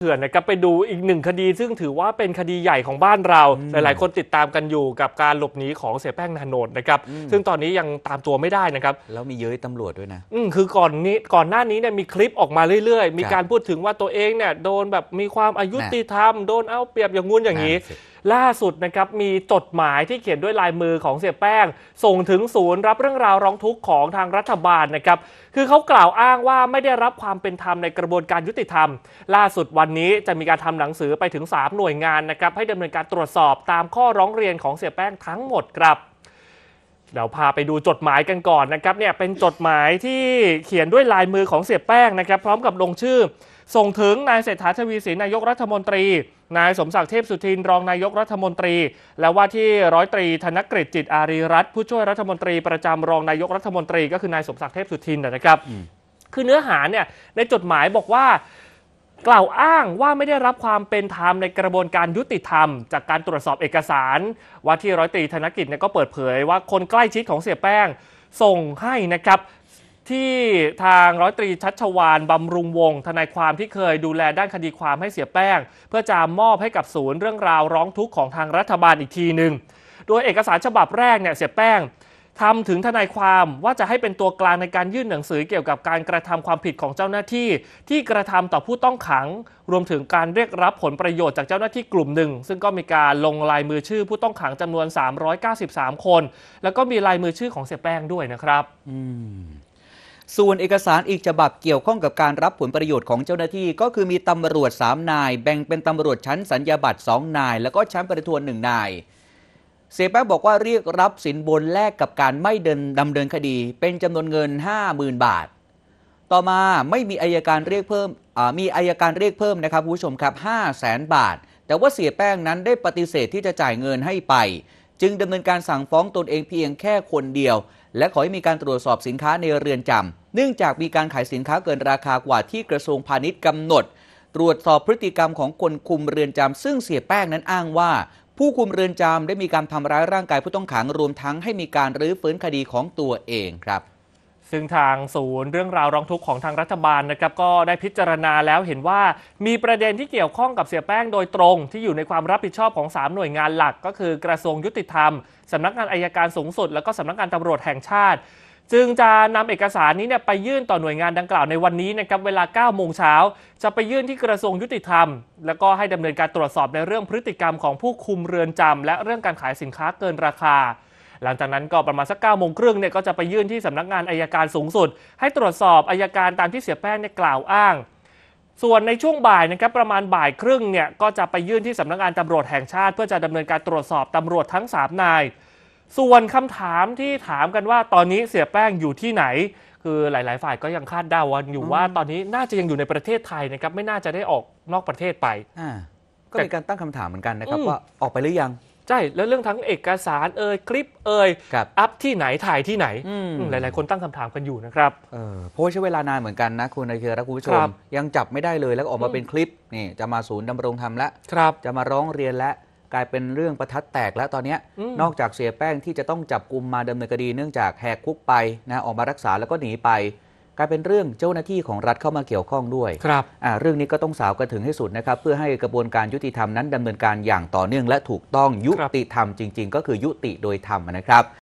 เถื่อนนะครับไปดูอีกหนึ่งคดีซึ่งถือว่าเป็นคดีใหญ่ของบ้านเรา หลาย ๆ คนติดตามกันอยู่กับการหลบหนีของเสียแป้งนาโนดนะครับซึ่งตอนนี้ยังตามตัวไม่ได้นะครับแล้วมีเย้ยตำรวจด้วยนะอืมคือก่อนนี้ก่อนหน้านี้เนี่ยมีคลิปออกมาเรื่อย ๆ มีการพูดถึงว่าตัวเองเนี่ยโดนแบบมีความอายุติธรรมโดนเอาเปรียบอย่างงุ่นอย่างนี้ล่าสุดนะครับมีจดหมายที่เขียนด้วยลายมือของเสียแป้ง ส่งถึงศูนย์รับเรื่องราวร้องทุกข์ของทางรัฐบาลนะครับคือเขากล่าวอ้างว่าไม่ได้รับความเป็นธรรมในกระบวนการยุติธรรม ล่าสุดวันนี้จะมีการทำหนังสือไปถึง 3 หน่วยงานนะครับให้ดำเนินการตรวจสอบตามข้อร้องเรียนของเสียแป้งทั้งหมดครับเดี๋ยวพาไปดูจดหมายกันก่อนนะครับเนี่ยเป็นจดหมายที่เขียนด้วยลายมือของเสียแป้งนะครับ พร้อมกับลงชื่อส่งถึงนายเศรษฐาทวีสินนายกรัฐมนตรีนายสมศักดิ์เทพสุทินรองนายกรัฐมนตรี และว่าที่ร้อยตรี ธนกฤษจิตอารีรัตน์ผู้ช่วยรัฐมนตรีประจำรองนายกรัฐมนตรี ก็คือนายสมศักดิ์เทพสุทินนะครับ คือเนื้อหาเนี่ยในจดหมายบอกว่ากล่าวอ้างว่าไม่ได้รับความเป็นธรรมในกระบวนการยุติธรรม จากการตรวจสอบเอกสารว่าที่ร้อยตรีธนกิจเนี่ยก็เปิดเผย ว่าคนใกล้ชิดของเสียแป้งส่งให้นะครับที่ทางร้อยตรีชัชวานบำรุงวงทนายความที่เคยดูแลด้านคดีความให้เสียแป้ง เพื่อจะมอบให้กับศูนย์เรื่องราวร้องทุกข์ ของทางรัฐบาลอีกทีหนึ่งโดยเอกสารฉบับแรกเนี่ย เสียแป้งทำถึงทนายความว่าจะให้เป็นตัวกลางในการยื่นหนังสือเกี่ยวกับการกระทำความผิดของเจ้าหน้าที่ ที่กระทำต่อผู้ต้องขังรวมถึงการเรียกรับผลประโยชน์จากเจ้าหน้าที่กลุ่มหนึ่งซึ่งก็มีการลงลายมือชื่อ ผู้ต้องขังจำนวน 393 คน แล้วก็มีลายมือชื่อของเสียแป้งด้วยนะครับอืมส่วนเอกสารอีกฉบับเกี่ยวข้องกับการรับผลประโยชน์ของเจ้าหน้าที่ ก็คือมีตำรวจ 3 นาย แบ่งเป็นตำรวจชั้นสัญญาบัตร 2 นายแล้วก็ชั้นประทวน1นาย เสียแป้งบอกว่าเรียกรับสินบนแลกกับการไม่เดินดำเนินคดี เป็นจำนวนเงิน 50,000บาท ต่อมาไม่มีอายการเรียกเพิ่มมีอายการเรียกเพิ่มนะครับ ผู้ชมครับ5 0 0 0 0 0 บาท แต่ว่าเสียแป้งนั้นได้ปฏิเสธที่จะจ่ายเงินให้ไปจึงดำเนินการสั่งฟ้องตนเองเพียงแค่คนเดียว และขอให้มีการตรวจสอบสินค้าในเรือนจำเนื่องจากมีการขายสินค้าเกินราคากว่าที่กระทรวงพาณิชย์กำหนด ตรวจสอบพฤติกรรมของคนคุมเรือนจำซึ่งเสียแป้งนั้นอ้างว่า ผู้คุมเรือนจำได้มีการทำร้ายร่างกายผู้ต้องขังรวมทั้งให้มีการรื้อฟื้นคดีของตัวเองครับซึ่งทางศูนย์เรื่องราวร้องทุกข์ของทางรัฐบาลนะครับก็ได้พิจารณาแล้วเห็นว่ามีประเด็นที่เกี่ยวข้องกับเสียแป้งโดยตรง ที่อยู่ในความรับผิดชอบของ 3 หน่วยงานหลักก็คือกระทรวงยุติธรรม สำนักงานอายการสูงสุด และก็สำนักงานตำรวจแห่งชาติ จึงจะนำเอกสารนี้เนี่ยไปยื่นต่อหน่วยงานดังกล่าวในวันนี้นะครับเวลา9โมงเช้าจะไปยื่นที่กระทรวงยุติธรรม แล้วก็ให้ดำเนินการตรวจสอบในเรื่องพฤติกรรมของผู้คุมเรือนจำ และเรื่องการขายสินค้าเกินราคาหลังจากนั้นก็ประมาณสักเก้าโมงครึ่งเนี่ยก็จะไปยื่นที่สำนักงานอายการสูงสุด ให้ตรวจสอบอายการตามที่เสียแป้งเนี่ยกล่าวอ้าง ส่วนในช่วงบ่ายนะครับประมาณบ่ายครึ่งเนี่ยก็จะไปยื่นที่สำนักงานตำรวจแห่งชาติ เพื่อจะดำเนินการตรวจสอบตำรวจทั้ง3นาย ส่วนคำถามที่ถามกันว่าตอนนี้เสียแป้งอยู่ที่ไหน คือหลาย ๆ ฝ่ายก็ยังคาดเดาวันอยู่ว่าตอนนี้น่าจะยังอยู่ในประเทศไทยนะครับไม่น่าจะได้ออกนอกประเทศไป ก็มีการตั้งคำถามเหมือนกันนะครับว่าออกไปหรือยังใช่แล้วเรื่องทั้งเอกสารเอ่ยคลิปเอ่ยอัพที่ไหนถ่ายที่ไหน หลายๆคนตั้งคำถามกันอยู่นะครับเพราะใช้เวลานานเหมือนกันนะคุณนายเคีอรคุณผู้ชมยังจับไม่ได้เลยแล้วออกมาเป็นคลิปนี่จะมาศูนย์ดำรงธรรมแล้วจะมาร้องเรียนแล้วกลายเป็นเรื่องประทัดแตกแล้วตอนนี้นอกจากเสียแป้งที่จะต้องจับกลุ่มมาดำเนินคดี เนื่องจากแหกคุกไป นะออกมารักษาแล้วก็หนีไปกลายเป็นเรื่องเจ้าหน้าที่ของรัฐเข้ามาเกี่ยวข้องด้วยครับเรื่องนี้ก็ต้องสาวกระถึงให้สุดนะครับ เพื่อให้กระบวนการยุติธรรมนั้น ดำเนินการอย่างต่อเนื่องและถูกต้องยุติธรรมจริงๆ ก็คือยุติโดยธรรมนะครับ